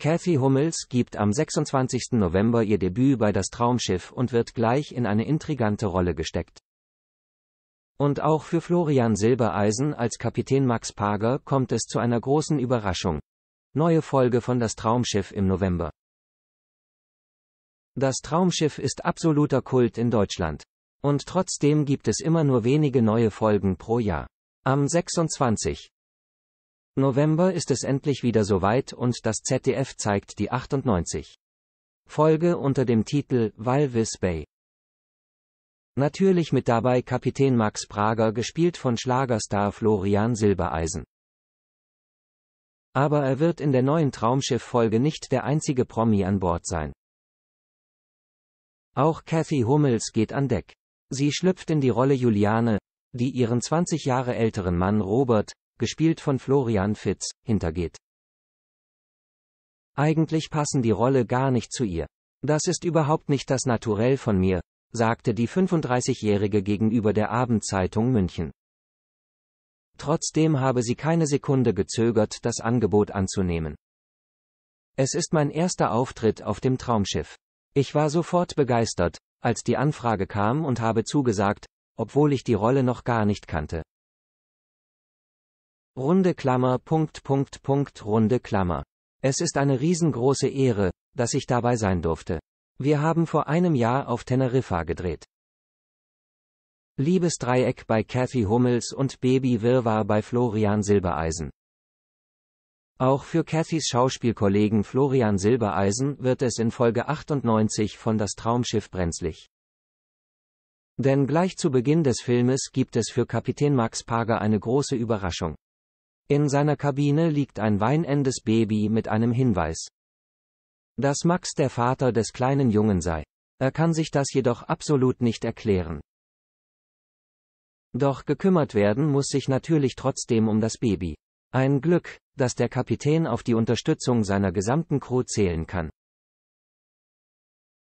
Kathy Hummels gibt am 26. November ihr Debüt bei Das Traumschiff und wird gleich in eine intrigante Rolle gesteckt. Und auch für Florian Silbereisen als Kapitän Max Pager kommt es zu einer großen Überraschung. Neue Folge von Das Traumschiff im November. Das Traumschiff ist absoluter Kult in Deutschland. Und trotzdem gibt es immer nur wenige neue Folgen pro Jahr. Am 26. November ist es endlich wieder soweit und das ZDF zeigt die 98. Folge unter dem Titel Valvis Bay. Natürlich mit dabei Kapitän Max Prager gespielt von Schlagerstar Florian Silbereisen. Aber er wird in der neuen Traumschiff-Folge nicht der einzige Promi an Bord sein. Auch Kathy Hummels geht an Deck. Sie schlüpft in die Rolle Juliane, die ihren 20 Jahre älteren Mann Robert, gespielt von Florian Fitz, hintergeht. Eigentlich passen die Rolle gar nicht zu ihr. Das ist überhaupt nicht das Naturell von mir, sagte die 35-Jährige gegenüber der Abendzeitung München. Trotzdem habe sie keine Sekunde gezögert, das Angebot anzunehmen. Es ist mein erster Auftritt auf dem Traumschiff. Ich war sofort begeistert, als die Anfrage kam und habe zugesagt, obwohl ich die Rolle noch gar nicht kannte. Runde Klammer, Punkt, Punkt, Punkt, Runde Klammer. Es ist eine riesengroße Ehre, dass ich dabei sein durfte. Wir haben vor einem Jahr auf Teneriffa gedreht. Liebesdreieck bei Kathy Hummels und Baby Wirrwarr bei Florian Silbereisen. Auch für Kathys Schauspielkollegen Florian Silbereisen wird es in Folge 98 von Das Traumschiff brenzlig. Denn gleich zu Beginn des Filmes gibt es für Kapitän Max Pager eine große Überraschung. In seiner Kabine liegt ein weinendes Baby mit einem Hinweis, dass Max der Vater des kleinen Jungen sei. Er kann sich das jedoch absolut nicht erklären. Doch gekümmert werden muss sich natürlich trotzdem um das Baby. Ein Glück, dass der Kapitän auf die Unterstützung seiner gesamten Crew zählen kann.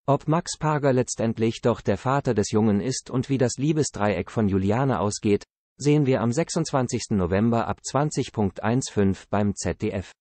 Ob Max Parger letztendlich doch der Vater des Jungen ist und wie das Liebesdreieck von Juliane ausgeht, sehen wir am 26. November ab 20.15 beim ZDF.